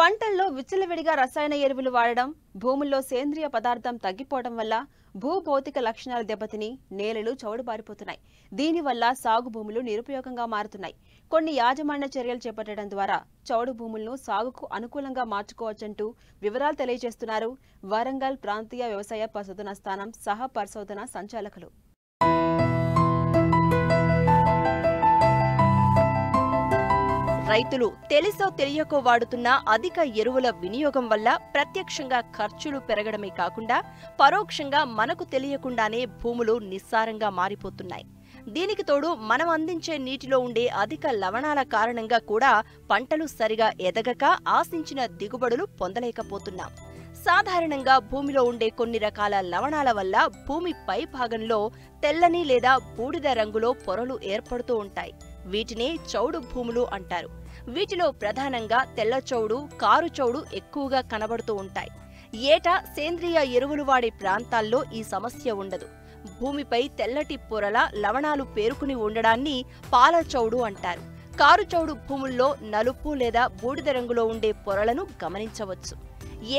పంటల్లో విచ్చలవిడిగా రసాయన ఎరువులు వాడడం భూముల్లో సేంద్రియ పదార్థం తగ్గిపోవడం వల్ల భూభౌతిక లక్షణాలు దెబ్బతిని నేలలు చౌడుబారిపోతున్నాయి దీనివల్ల సాగు భూములు నిరుపయోగంగా మారుతున్నాయి కొన్ని యాజమాన్య చర్యలు చేపట్టడం ద్వారా చౌడు భూములను సాగుకు అనుకూలంగా మార్చుకోవచ్చంటూ వివరాలు తెలియజేస్తున్నారు వరంగల్ ప్రాంతీయ వ్యవసాయ పరిశోధన స్థానం సహ పరిశోధన సంచాలకులు రైతులు తెలిసో తెలియకో వాడుతున్న అధిక ఎరువుల వినియోగం వల్ల ప్రత్యక్షంగా ఖర్చులు పెరగడమే కాకుండా పరోక్షంగా మనకు తెలియకుండానే భూములు నిస్సారంగా మారిపోతున్నాయి దీనికి తోడు మనం అందించే నీటిలో ఉండే అధిక లవణాల కారణంగా కూడా పంటలు సరిగా ఎదగక ఆశించిన దిగుబడులు పొందలేకపోతున్నాం సాధారణంగా భూమిలో ఉండే కొన్ని రకాల లవణాల వల్ల భూమి పై భాగంలో తెల్లని లేదా బూడిద రంగులో పొరలు ఏర్పడుతూ ఉంటాయి వీటినే చౌడు భూములు అంటారు వీటిలో ప్రధానంగా తెల్లచౌడు కారుచౌడు ఎక్కువగా కనబడుతూ ఉంటాయి ఏటా సేంద్రియ ఎరువులు వాడే ప్రాంతాల్లో ఈ సమస్య ఉండదు భూమిపై తెల్లటి పొరల లవణాలు పేరుకుని ఉండడాన్ని పాలచౌడు అంటారు కారుచౌడు భూముల్లో నలుపు లేదా బూడిద రంగులో ఉండే పొరలను గమనించవచ్చు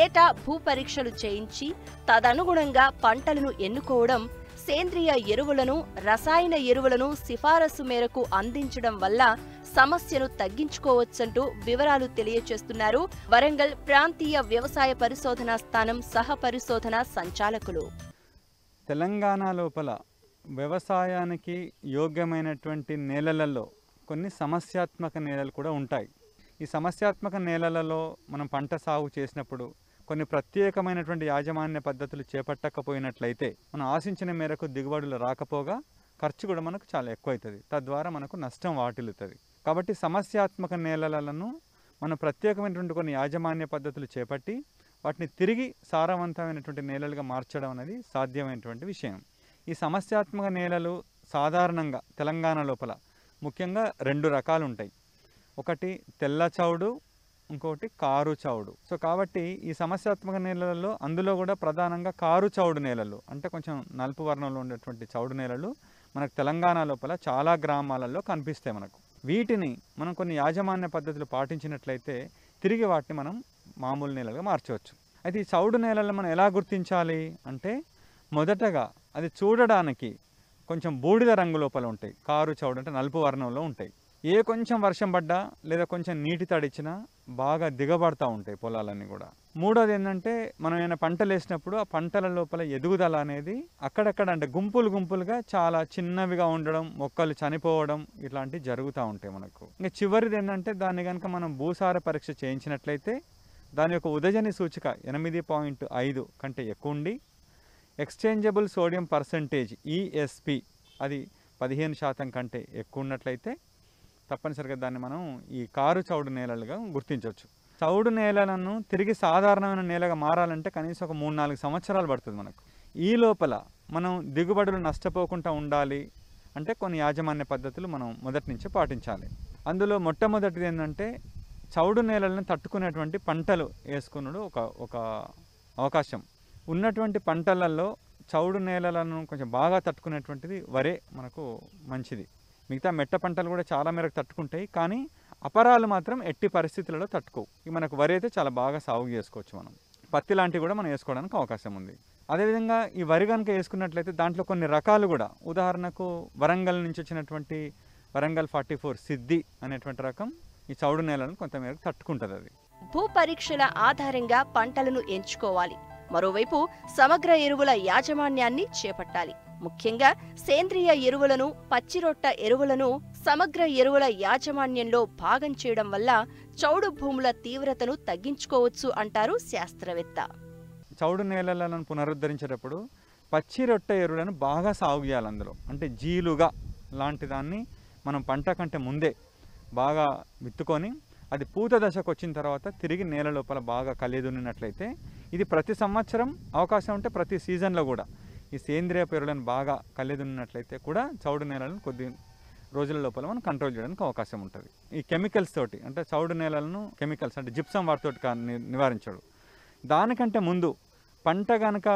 ఏటా భూ పరీక్షలు చేయించి తదనుగుణంగా పంటలను ఎన్నుకోవడం సేంద్రియ ఎరువులను రసాయన ఎరువులను సిఫారసు మేరకు అందించడం వల్ల సమస్యను తగ్గించుకోవచ్చంటూ వివరాలు తెలియజేస్తున్నారు వరంగల్ ప్రాంతీయ వ్యవసాయ పరిశోధనా స్థానం సహ పరిశోధన సంచాలకులు తెలంగాణ లోపల వ్యవసాయానికి యోగ్యమైనటువంటి నేలలలో కొన్ని సమస్యాత్మక నేలలు కూడా ఉంటాయి ఈ సమస్యాత్మక నేలలలో మనం పంట సాగు చేసినప్పుడు కొన్ని ప్రత్యేకమైనటువంటి యాజమాన్య పద్ధతులు చేపట్టకపోయినట్లయితే మనం ఆశించిన మేరకు దిగుబడులు రాకపోగా ఖర్చు కూడా మనకు చాలా అవుతుంది తద్వారా మనకు నష్టం వాటిల్లుతుంది కాబట్టి సమస్యాత్మక నేలలను మనం ప్రత్యేకమైనటువంటి కొన్ని యాజమాన్య పద్ధతులు చేపట్టి వాటిని తిరిగి సారవంతమైనటువంటి నేలలుగా మార్చడం అనేది సాధ్యమైనటువంటి విషయం ఈ సమస్యాత్మక నేలలు సాధారణంగా తెలంగాణ లోపల ముఖ్యంగా రెండు రకాలు ఉంటాయి ఒకటి తెల్ల చౌడు ఇంకొకటి కారు చౌడు సో కాబట్టి ఈ సమస్యాత్మక నేలలలో అందులో కూడా ప్రధానంగా కారు చౌడు నేలలు అంటే కొంచెం నలుపు వర్ణంలో ఉండేటువంటి చౌడు నేలలు మనకు తెలంగాణ లోపల చాలా గ్రామాలలో కనిపిస్తాయి మనకు వీటిని మనం కొన్ని యాజమాన్య పద్ధతులు పాటించినట్లయితే తిరిగి వాటిని మనం మామూలు నేలలుగా మార్చవచ్చు అయితే ఈ చౌడు నేలలను మనం ఎలా గుర్తించాలి అంటే మొదటగా అది చూడడానికి కొంచెం బూడిద రంగు లోపల ఉంటాయి కారు చౌడు అంటే నలుపు వర్ణంలో ఉంటాయి ఏ కొంచెం వర్షం పడ్డా లేదా కొంచెం నీటి తడిచ్చినా బాగా దిగబడతా ఉంటాయి పొలాలన్నీ కూడా మూడోది ఏంటంటే మనం ఏమైనా పంటలు వేసినప్పుడు ఆ పంటల లోపల ఎదుగుదల అనేది అక్కడక్కడ అంటే గుంపులు గుంపులుగా చాలా చిన్నవిగా ఉండడం మొక్కలు చనిపోవడం ఇట్లాంటివి జరుగుతూ ఉంటాయి మనకు ఇంకా చివరిది ఏంటంటే దాన్ని కనుక మనం భూసార పరీక్ష చేయించినట్లయితే దాని యొక్క ఉదజని సూచిక ఎనిమిది పాయింట్ ఐదు కంటే ఎక్కువ ఉండి exchangeable sodium percentage ESP e అది పదిహేను శాతం కంటే ఎక్కువ ఉన్నట్లయితే తప్పనిసరిగా దాన్ని మనం ఈ కారు చౌడు నేలలుగా గుర్తించవచ్చు చౌడు నేలలను తిరిగి సాధారణమైన నేలగా మారాలంటే కనీసం ఒక మూడు నాలుగు సంవత్సరాలు పడుతుంది మనకు ఈ లోపల మనం దిగుబడులు నష్టపోకుండా ఉండాలి అంటే కొన్ని యాజమాన్య పద్ధతులు మనం మొదటి నుంచే పాటించాలి అందులో మొట్టమొదటిది ఏంటంటే చౌడు నేలలను తట్టుకునేటువంటి పంటలు వేసుకున్నాడు ఒక ఒక అవకాశం ఉన్నటువంటి పంటలలో చౌడు నేలలను కొంచెం బాగా తట్టుకునేటువంటిది వరే మనకు మంచిది మిగతా మెట్ట పంటలు కూడా చాలా మేరకు తట్టుకుంటాయి కానీ అపరాలు మాత్రం ఎట్టి పరిస్థితులలో తట్టుకోవు ఇవి మనకు వరి అయితే చాలా బాగా సాగు చేసుకోవచ్చు మనం పత్తి లాంటివి కూడా మనం వేసుకోవడానికి అవకాశం ఉంది అదేవిధంగా ఈ వరి కనుక వేసుకున్నట్లయితే దాంట్లో కొన్ని రకాలు కూడా ఉదాహరణకు వరంగల్ నుంచి వచ్చినటువంటి వరంగల్ ఫార్టీ ఫోర్ సిద్ధి అనేటువంటి రకం ఈ చౌడు నేలను కొంతమేరకు తట్టుకుంటుంది అది భూ పరీక్షల ఆధారంగా పంటలను ఎంచుకోవాలి మరోవైపు సమగ్ర ఎరువుల యాజమాన్యాన్ని చేపట్టాలి ముఖ్యంగా సేంద్రియ ఎరువులను పచ్చిరొట్ట ఎరువులను సమగ్ర ఎరువుల యాజమాన్యంలో భాగం చేయడం వల్ల చౌడు భూముల తీవ్రతను తగ్గించుకోవచ్చు అంటారు శాస్త్రవేత్త చౌడు నేలలను పునరుద్ధరించేటప్పుడు పచ్చిరొట్ట ఎరువులను బాగా సాగు చేయాలి అందులో అంటే జీలుగా లాంటి దాన్ని మనం పంట కంటే ముందే బాగా విత్తుకొని అది పూత దశకు వచ్చిన తర్వాత తిరిగి నేల లోపల బాగా కలిదున్నట్లయితే ఇది ప్రతి సంవత్సరం అవకాశం ఉంటే ప్రతి సీజన్లో కూడా ఈ సేంద్రియ పేరులను బాగా కలిదున్నట్లయితే కూడా చౌడు నేలలను కొద్ది రోజుల లోపల మనం కంట్రోల్ చేయడానికి అవకాశం ఉంటుంది ఈ కెమికల్స్ తోటి అంటే చౌడు నేలలను కెమికల్స్ అంటే జిప్సం వాటితో నివారించడు దానికంటే ముందు పంట కనుక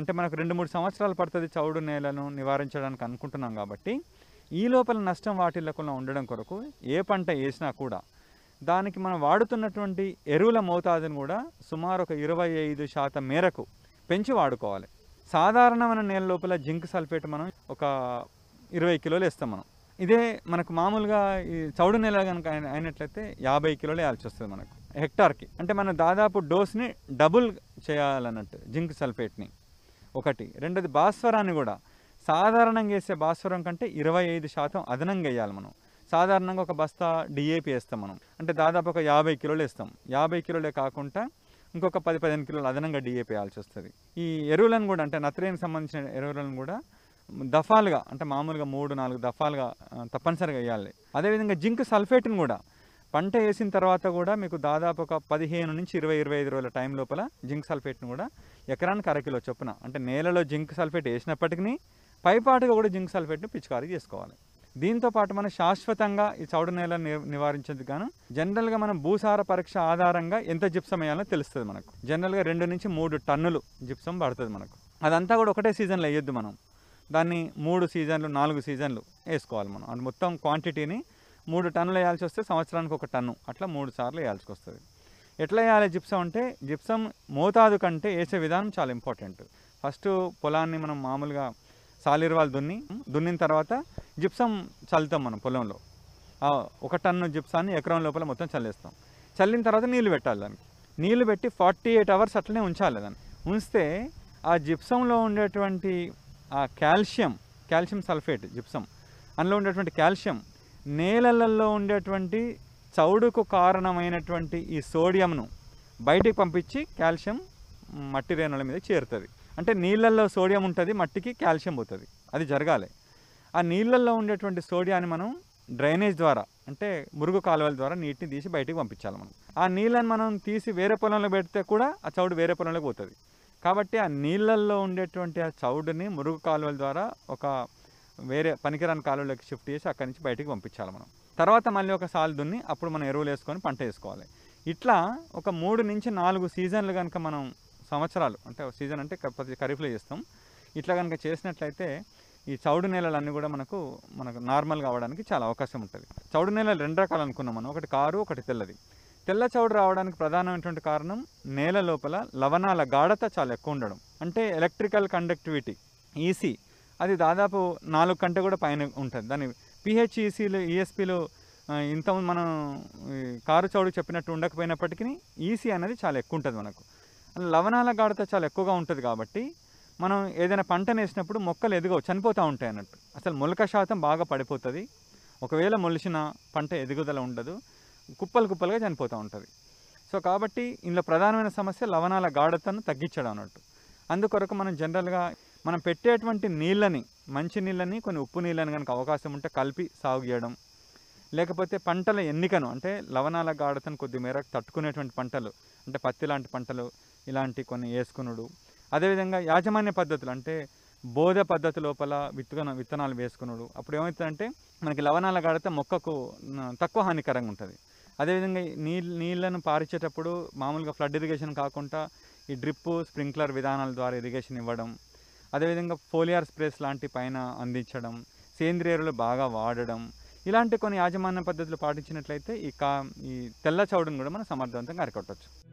అంటే మనకు రెండు మూడు సంవత్సరాలు పడుతుంది చౌడు నేలను నివారించడానికి అనుకుంటున్నాం కాబట్టి ఈ లోపల నష్టం వాటిల్లకుండా ఉండడం కొరకు ఏ పంట వేసినా కూడా దానికి మనం వాడుతున్నటువంటి ఎరువుల మోతాదును కూడా సుమారు ఒక ఇరవై ఐదు శాతం మేరకు పెంచి వాడుకోవాలి సాధారణమైన నేల లోపల జింక్ సల్ఫేట్ మనం ఒక ఇరవై కిలోలు వేస్తాం మనం ఇదే మనకు మామూలుగా ఈ చౌడు నెల కనుక అయినట్లయితే యాభై కిలోలు వేయాల్సి వస్తుంది మనకు హెక్టార్కి అంటే మనం దాదాపు డోస్ని డబుల్ చేయాలన్నట్టు జింక్ సల్ఫేట్ని ఒకటి రెండోది భాస్వరాన్ని కూడా సాధారణంగా వేసే భాస్వరం కంటే ఇరవై ఐదు శాతం అదనంగా వేయాలి మనం సాధారణంగా ఒక బస్తా డిఏపి వేస్తాం మనం అంటే దాదాపు ఒక యాభై కిలోలు వేస్తాం యాభై కిలోలే కాకుండా ఇంకొక పది పదిహేను కిలోలు అదనంగా డిఏపి వేయాల్సి వస్తుంది ఈ ఎరువులను కూడా అంటే నత్రేనికి సంబంధించిన ఎరువులను కూడా దఫాలుగా అంటే మామూలుగా మూడు నాలుగు దఫాలుగా తప్పనిసరిగా వేయాలి అదేవిధంగా జింక్ సల్ఫేట్ను కూడా పంట వేసిన తర్వాత కూడా మీకు దాదాపు ఒక పదిహేను నుంచి ఇరవై ఇరవై ఐదు రోజుల టైం లోపల జింక్ సల్ఫేట్ను కూడా ఎకరానికి అరకిలో చొప్పున అంటే నేలలో జింక్ సల్ఫేట్ వేసినప్పటికీ పైపాటుగా కూడా జింక్ సల్ఫేట్ను పిచికారీ చేసుకోవాలి దీంతోపాటు మనం శాశ్వతంగా ఈ చౌడు నేలను నివారించేందుకు గాను జనరల్గా మనం భూసార పరీక్ష ఆధారంగా ఎంత జిప్సం వేయాలో తెలుస్తుంది మనకు జనరల్గా రెండు నుంచి మూడు టన్నులు జిప్సం పడుతుంది మనకు అదంతా కూడా ఒకటే సీజన్లో వేయొద్దు మనం దాన్ని మూడు సీజన్లు నాలుగు సీజన్లు వేసుకోవాలి మనం అంటే మొత్తం క్వాంటిటీని మూడు టన్నులు వేయాల్సి వస్తే సంవత్సరానికి ఒక టన్ను అట్లా మూడు సార్లు వేయాల్సి వస్తుంది ఎట్లా వేయాలి జిప్సం అంటే జిప్సం మోతాదు కంటే వేసే విధానం చాలా ఇంపార్టెంట్ ఫస్ట్ పొలాన్ని మనం మామూలుగా సాలిర్వాల్ దున్ని దున్నిన తర్వాత జిప్సం చల్లుతాం మనం పొలంలో ఒక టన్ను జిప్సాన్ని ఎకరం లోపల మొత్తం చల్లేస్తాం చల్లిన తర్వాత నీళ్లు పెట్టాలి దానికి నీళ్ళు పెట్టి ఫార్టీ ఎయిట్ అవర్స్ అట్లనే ఉంచాలి దాన్ని ఉంచితే ఆ జిప్సంలో ఉండేటువంటి ఆ కాల్షియం కాల్షియం సల్ఫేట్ జిప్సం అందులో ఉండేటువంటి కాల్షియం నేలలలో ఉండేటువంటి చౌడుకు కారణమైనటువంటి ఈ సోడియంను బయటికి పంపించి కాల్షియం మట్టి రేణుల మీద చేరుతుంది అంటే నీళ్ళల్లో సోడియం ఉంటుంది మట్టికి కాల్షియం పోతుంది అది జరగాలి ఆ నీళ్ళల్లో ఉండేటువంటి సోడియాన్ని మనం డ్రైనేజ్ ద్వారా అంటే మురుగు కాలువల ద్వారా నీటిని తీసి బయటికి పంపించాలి మనం ఆ నీళ్ళని మనం తీసి వేరే పొలంలో పెడితే కూడా ఆ చౌడు వేరే పొలంలో పోతుంది కాబట్టి ఆ నీళ్ళల్లో ఉండేటువంటి ఆ చౌడుని మురుగు కాలువల ద్వారా ఒక వేరే పనికిరాని కాలువలోకి షిఫ్ట్ చేసి అక్కడి నుంచి బయటికి పంపించాలి మనం తర్వాత మళ్ళీ ఒక సాలు దున్ని అప్పుడు మనం ఎరువులు వేసుకొని పంట వేసుకోవాలి ఇట్లా ఒక మూడు నుంచి నాలుగు సీజన్లు కనుక మనం సంవత్సరాలు అంటే సీజన్ అంటే ప్రతి ఖరీఫ్లో చేస్తాం ఇట్లా కనుక చేసినట్లయితే ఈ చౌడు నేలలన్నీ కూడా మనకు మనకు నార్మల్గా అవ్వడానికి చాలా అవకాశం ఉంటుంది చౌడు నేలలు రెండు రకాలు అనుకున్నాం మనం ఒకటి కారు ఒకటి తెల్లది తెల్ల చౌడు రావడానికి ప్రధానమైనటువంటి కారణం నేల లోపల లవణాల గాఢత చాలా ఎక్కువ ఉండడం అంటే ఎలక్ట్రికల్ కండక్టివిటీ ఈసీ అది దాదాపు నాలుగు కంటే కూడా పైన ఉంటుంది దాని పిహెచ్ఈసీలు ఈఎస్పీలు ఇంత మనం కారు చౌడు చెప్పినట్టు ఉండకపోయినప్పటికీ ఈసీ e అనేది చాలా ఎక్కువ ఉంటుంది మనకు లవణాల గాఢత చాలా ఎక్కువగా ఉంటుంది కాబట్టి మనం ఏదైనా పంటను వేసినప్పుడు మొక్కలు ఎదుగవు చనిపోతూ ఉంటాయి అన్నట్టు అసలు మొలక శాతం బాగా పడిపోతుంది ఒకవేళ మొలిచిన పంట ఎదుగుదల ఉండదు కుప్పలు కుప్పలుగా చనిపోతూ ఉంటుంది సో కాబట్టి ఇందులో ప్రధానమైన సమస్య లవణాల గాఢతను తగ్గించడం అన్నట్టు అందుకొరకు మనం జనరల్గా మనం పెట్టేటువంటి నీళ్ళని మంచి నీళ్ళని కొన్ని ఉప్పు నీళ్ళని కనుక అవకాశం ఉంటే కలిపి సాగు చేయడం లేకపోతే పంటల ఎన్నికను అంటే లవణాల గాఢతను కొద్ది మేరకు తట్టుకునేటువంటి పంటలు అంటే పత్తి లాంటి పంటలు ఇలాంటి కొన్ని వేసుకునుడు అదేవిధంగా యాజమాన్య పద్ధతులు అంటే బోధ పద్ధతి లోపల విత్తన విత్తనాలు వేసుకునుడు అప్పుడు ఏమవుతుందంటే మనకి లవణాలు కాడితే మొక్కకు తక్కువ హానికరంగా ఉంటుంది అదేవిధంగా నీళ్ళు నీళ్లను పారిచేటప్పుడు మామూలుగా ఫ్లడ్ ఇరిగేషన్ కాకుండా ఈ డ్రిప్పు స్ప్రింక్లర్ విధానాల ద్వారా ఇరిగేషన్ ఇవ్వడం అదేవిధంగా ఫోలియార్ స్ప్రేస్ లాంటి పైన అందించడం సేంద్రియ ఎరువులు బాగా వాడడం ఇలాంటి కొన్ని యాజమాన్య పద్ధతులు పాటించినట్లయితే ఈ కా ఈ తెల్ల చౌడును కూడా మనం సమర్థవంతంగా అరికట్టవచ్చు